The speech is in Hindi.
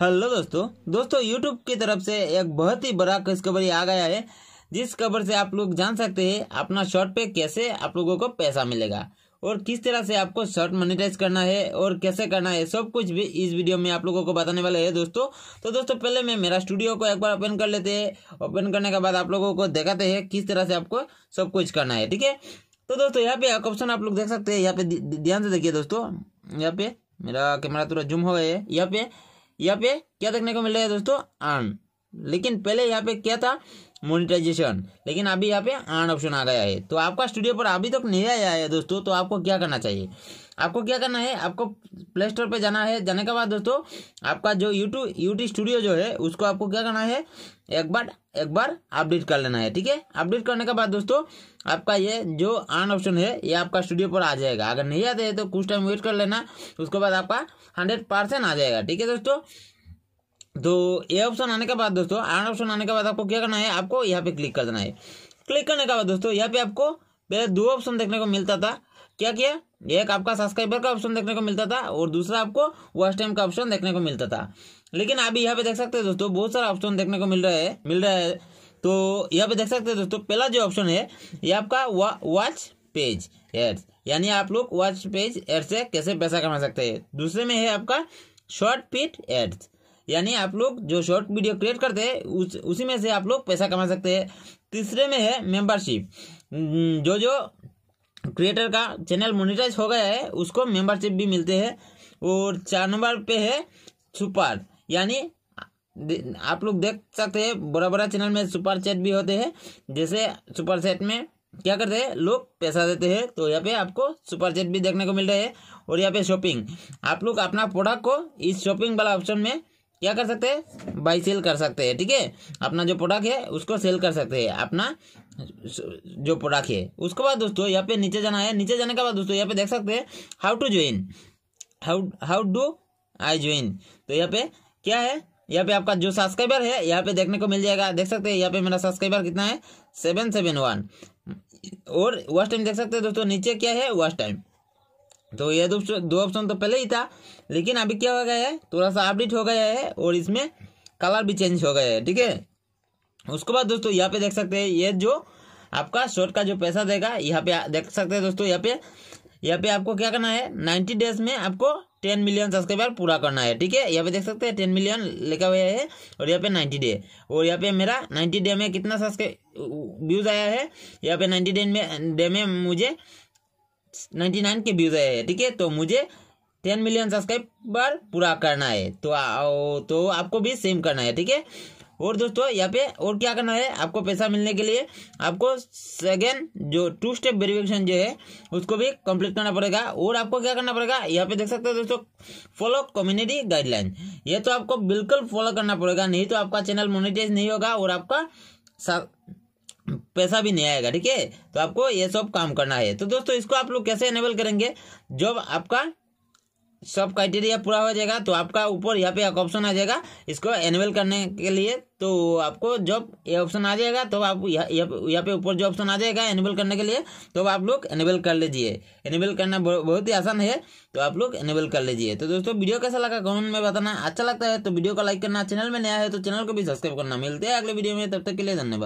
हेलो दोस्तों दोस्तों यूट्यूब की तरफ से एक बहुत ही बड़ा खुशखबरी आ गया है जिस खबर से आप लोग जान सकते हैं अपना शॉर्ट पे कैसे आप लोगों को पैसा मिलेगा और किस तरह से आपको शॉर्ट मोनिटाइज करना है और कैसे करना है सब कुछ भी इस वीडियो में आप लोगों को बताने वाले है दोस्तों तो दोस्तों पहले मैं मेरा स्टूडियो को एक बार ओपन कर लेते हैं ओपन करने के बाद आप लोगों को दिखाते हैं किस तरह से आपको सब कुछ करना है ठीक है तो दोस्तों यहाँ पे एक ऑप्शन आप लोग देख सकते हैं यहाँ पे ध्यान से देखिए दोस्तों यहाँ पे मेरा कैमरा थोड़ा जूम हो गया है यहाँ पे यहाँ पे क्या देखने को मिल रहा है दोस्तों आर्म लेकिन पहले यहाँ पे क्या था मोनिटाइजेशन लेकिन अभी यहाँ पे आठ ऑप्शन आ गया है तो आपका स्टूडियो पर अभी तक तो नहीं आया है दोस्तों तो आपको क्या करना चाहिए आपको क्या करना है आपको प्ले स्टोर पर जाना है जाने के बाद दोस्तों आपका जो यूट्यूब यूट्यूब स्टूडियो जो है उसको आपको क्या करना है एक बार एक बार अपडेट कर लेना है ठीक है अपडेट करने के बाद दोस्तों आपका ये जो आन ऑप्शन है ये आपका स्टूडियो पर आ जाएगा अगर नहीं आते हैं तो कुछ टाइम वेट कर लेना उसके बाद आपका हंड्रेड परसेंट आ जाएगा ठीक है दोस्तों तो ये ऑप्शन आने के बाद दोस्तों आठ ऑप्शन आने के बाद आपको क्या करना है आपको यहाँ पे क्लिक कर देना है क्लिक करने के बाद दोस्तों यहाँ पे आपको पहले दो ऑप्शन देखने को मिलता था क्या किया एक आपका सब्सक्राइबर का ऑप्शन देखने को मिलता था और दूसरा आपको वॉच टाइम का ऑप्शन देखने को मिलता था लेकिन अभी यहाँ पे देख सकते हैं दोस्तों बहुत सारा ऑप्शन देखने को मिल रहा है मिल रहा है तो यहाँ पे देख सकते हैं दोस्तों पहला जो ऑप्शन है ये आपका वॉच पेज एड्स यानी आप लोग वॉच पेज एड से कैसे पैसा कमा सकते हैं दूसरे में है आपका शॉर्ट पिट एड्स यानी आप लोग जो शॉर्ट वीडियो क्रिएट करते हैं उस उसी में से आप लोग पैसा कमा सकते हैं तीसरे में है मेंबरशिप हम्म, जो जो क्रिएटर का चैनल मोनिटाइज हो गया है उसको मेंबरशिप भी मिलते हैं और चार नंबर पे है सुपर यानी आप लोग देख सकते हैं बड़ा बड़ा चैनल में सुपर चैट भी होते हैं जैसे सुपर चैट में क्या करते हैं लोग पैसा देते हैं तो यहाँ पे आपको सुपर चैट भी देखने को मिल रहा है और यहाँ पे शॉपिंग आप लोग अपना प्रोडक्ट को इस शॉपिंग वाला ऑप्शन में क्या कर सकते हैं बाई सेल कर सकते हैं ठीक है थीके? अपना जो प्रोडक्ट है उसको सेल कर सकते हैं अपना जो प्रोडक्ट है उसके बाद दोस्तों यहाँ पे नीचे जाना है नीचे जाने के बाद दोस्तों यहाँ पे देख सकते हैं how to join how how do I join तो यहाँ पे क्या है यहाँ पे आपका जो सब्सक्राइबर है यहाँ पे देखने को मिल जाएगा देख सकते हैं यहाँ पे मेरा सब्सक्राइबर कितना है सेवन सेवन वन और वॉच टाइम देख सकते हैं दोस्तों नीचे क्या है वॉच टाइम तो ये दो ऑप्शन तो पहले ही था लेकिन अभी क्या हो गया है थोड़ा सा अपडेट हो गया है और इसमें कलर भी चेंज हो गया है ठीक है उसके बाद दोस्तों यहाँ पे देख सकते हैं ये जो आपका शॉर्ट का जो पैसा देगा यहाँ पे देख सकते हैं दोस्तों यहाँ पे यहाँ पे आपको क्या करना है नाइन्टी डेज में आपको टेन मिलियन सब्सक्राइबर पूरा करना है ठीक है यहाँ पे देख सकते हैं टेन मिलियन लिखा हुआ है और यहाँ पे नाइन्टी डे और यहाँ पे मेरा नाइन्टी डे में कितना सब्सक्राइब व्यूज आया है यहाँ पे नाइन्टी डे में डे में मुझे नाइन्टी नाइन के व्यूज है ठीक है तो मुझे टेन मिलियन सब्सक्राइबर पूरा करना है तो आओ, तो आपको भी सेम करना है ठीक है और दोस्तों यहाँ पे और क्या करना है आपको पैसा मिलने के लिए आपको सेकेंड जो टू स्टेप वेरिफिकेशन जो है उसको भी कंप्लीट करना पड़ेगा और आपको क्या करना पड़ेगा यहाँ पे देख सकते हो दोस्तों फॉलो कम्युनिटी गाइडलाइन ये तो आपको बिल्कुल फॉलो करना पड़ेगा नहीं तो आपका चैनल मोनिटाइज नहीं होगा और आपका पैसा भी नहीं आएगा ठीक है तो आपको ये सब काम करना है तो दोस्तों इसको आप लोग कैसे एनेबल करेंगे जब आपका सब क्राइटेरिया पूरा हो जाएगा तो आपका ऊपर यहाँ पे एक ऑप्शन आ जाएगा इसको एनेबल करने के लिए तो आपको जब ये ऑप्शन आ जाएगा तो आप यहाँ पे ऊपर जो ऑप्शन आ जाएगा एनेबल करने के लिए तो आप लोग एनेबल कर लीजिए एनेबल करना बहुत ही आसान है तो आप लोग एनेबल कर लीजिए तो दोस्तों वीडियो कैसा लगा कमेंट में बताना अच्छा लगता है तो वीडियो को लाइक करना चैनल में नया है तो चैनल को भी सब्सक्राइब करना मिलते हैं अगले वीडियो में तब तक के लिए धन्यवाद